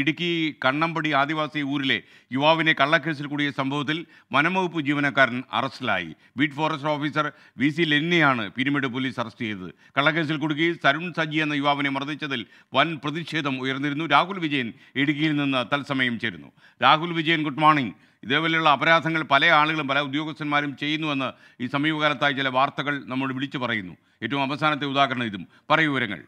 ഇടുക്കി കണ്ണമ്പടി ആദിവാസി ഊരിലെ യുവാവിനെ കള്ളക്കേസിൽ കൂടിയ സംഭവത്തിൽ വനംവകുപ്പ് ജീവനക്കാരൻ അറസ്റ്റിലായി beat forest officer V C ലെന്നിയാണ് പിരിമിഡ് പോലീസ് അറസ്റ്റ് ചെയ്തത് കള്ളക്കേസിൽ കുടുക്കി സരുൺ സജി എന്ന യുവാവിനെ മർദ്ദിച്ചതിൽ വൻ പ്രതിഷേധം ഉയർന്നിരുന്നു രാഹുൽ വിജയൻ ഇടുക്കിയിൽ നിന്ന് തത്സമയം ചേരുന്നു രാഹുൽ വിജയൻ ഗുഡ് മോർണിംഗ് ഇതേപോലെയുള്ള അപരാധങ്ങൾ പല ആളുകളും പല ഉദ്യോഗസ്ഥന്മാരും ചെയ്യുന്നുവെന്ന് ഈ സമീപകാലത്തായി ചില വാർത്തകൾ നമ്മൾ വിളിച്ചു പറയുന്നു ഏറ്റവും അവസാനത്തെ ഉദാഹരണം ഇതും പറയൂ വിവരങ്ങൾ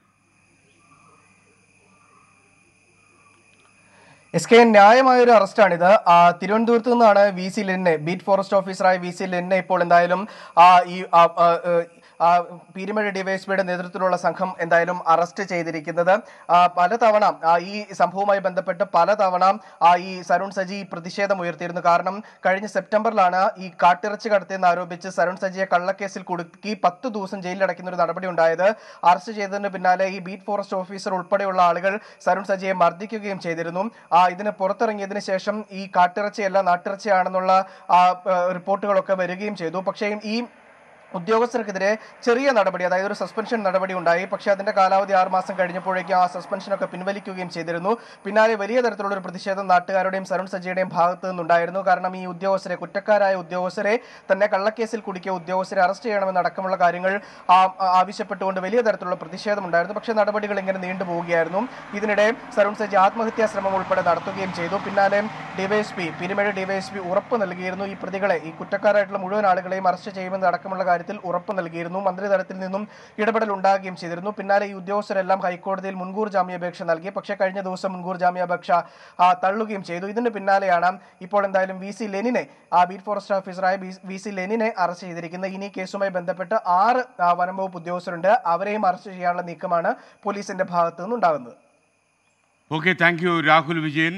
എസ് കെ ന്യായമായൊരു അറസ്റ്റാണിത് തിരുവനന്തപുരത്ത് നിന്നാണ് വി സി ലിന്നെ ബീറ്റ് ഫോറസ്റ്റ് ഓഫീസറായ വി സി ലിന്നെ ഇപ്പോൾ എന്തായാലും ഈ പീരുമഴ ഡിവൈഎസ്പിയുടെ നേതൃത്വത്തിലുള്ള സംഘം എന്തായാലും അറസ്റ്റ് ചെയ്തിരിക്കുന്നത് പലതവണ ഈ സംഭവവുമായി ബന്ധപ്പെട്ട് പലതവണ ഈ സരുൺ സജി പ്രതിഷേധം ഉയർത്തിയിരുന്നു കാരണം കഴിഞ്ഞ സെപ്റ്റംബറിലാണ് ഈ കാട്ടിറച്ചി കടത്തിയെന്ന് ആരോപിച്ച് സരുൺ സജിയെ കള്ളക്കേസിൽ കുടുക്കി പത്ത് ദിവസം ജയിലിലടയ്ക്കുന്ന ഒരു നടപടി ഉണ്ടായത് അറസ്റ്റ് ചെയ്തതിന് പിന്നാലെ ഈ ബീറ്റ് ഫോറസ്റ്റ് ഓഫീസർ ഉൾപ്പെടെയുള്ള ആളുകൾ സരുൺ സജിയെ മർദ്ദിക്കുകയും ചെയ്തിരുന്നു ഇതിന് പുറത്തിറങ്ങിയതിന് ശേഷം ഈ കാട്ടിറച്ചിയല്ല നാട്ടിറച്ചിയാണെന്നുള്ള റിപ്പോർട്ടുകളൊക്കെ വരികയും ചെയ്തു പക്ഷേ ഈ ഉദ്യോഗസ്ഥർക്കെതിരെ ചെറിയ നടപടി അതായത് ഒരു സസ്പെൻഷൻ നടപടി ഉണ്ടായി പക്ഷേ അതിന്റെ കാലാവധി ആറുമാസം കഴിഞ്ഞപ്പോഴേക്കും ആ സസ്പെൻഷനൊക്കെ പിൻവലിക്കുകയും ചെയ്തിരുന്നു പിന്നാലെ വലിയ തരത്തിലുള്ള ഒരു പ്രതിഷേധം നാട്ടുകാരുടെയും സരുൺ സജിയുടെയും ഭാഗത്തു നിന്നുണ്ടായിരുന്നു കാരണം ഈ ഉദ്യോഗസ്ഥരെ കുറ്റക്കാരായ ഉദ്യോഗസ്ഥരെ തന്നെ കള്ളക്കേസിൽ കുടുക്കിയ ഉദ്യോഗസ്ഥരെ അറസ്റ്റ് ചെയ്യണമെന്നടക്കമുള്ള കാര്യങ്ങൾ ആവശ്യപ്പെട്ടുകൊണ്ട് വലിയ തരത്തിലുള്ള പ്രതിഷേധം ഉണ്ടായിരുന്നു പക്ഷേ നടപടികൾ ഇങ്ങനെ നീണ്ടുപോവുകയായിരുന്നു ഇതിനിടെ സരുൺ സജി ആത്മഹത്യാ ശ്രമം ഉൾപ്പെടെ നടത്തുകയും ചെയ്തു പിന്നാലെ ഡിവൈഎസ്പി പിരിമേട് ഡിവൈഎസ്പി ഉറപ്പ് നൽകിയിരുന്നു ഈ പ്രതികളെ ഈ കുറ്റക്കാരായിട്ടുള്ള മുഴുവൻ ആളുകളെയും അറസ്റ്റ് ചെയ്യുമെന്നടക്കമുള്ള കാര്യം കാര്യത്തിൽ ഉറപ്പ് നൽകിയിരുന്നു മന്ത്രിതലത്തിൽ നിന്നും ഇടപെടൽ ഉണ്ടാകുകയും ചെയ്തിരുന്നു പിന്നാലെ ഈ ഉദ്യോഗസ്ഥരെല്ലാം ഹൈക്കോടതിയിൽ മുൻകൂർ ജാമ്യാപേക്ഷ നൽകി പക്ഷേ കഴിഞ്ഞ ദിവസം മുൻകൂർ ജാമ്യാപേക്ഷ തള്ളുകയും ചെയ്തു ഇതിന് പിന്നാലെയാണ് ഇപ്പോൾ എന്തായാലും വി സി ലെനിനെ ബീറ്റ് ഫോറസ്റ്റ് ഓഫീസറായ വി സി ലെനിനെ അറസ്റ്റ് ചെയ്തിരിക്കുന്നത് ഇനി കേസുമായി ബന്ധപ്പെട്ട് ആറ് വനംവകുപ്പ് ഉദ്യോഗസ്ഥരുണ്ട് അവരെയും അറസ്റ്റ് ചെയ്യാനുള്ള നീക്കമാണ് പോലീസിന്റെ ഭാഗത്തു നിന്നുണ്ടാകുന്നത് okay thank you Rahul Vijayan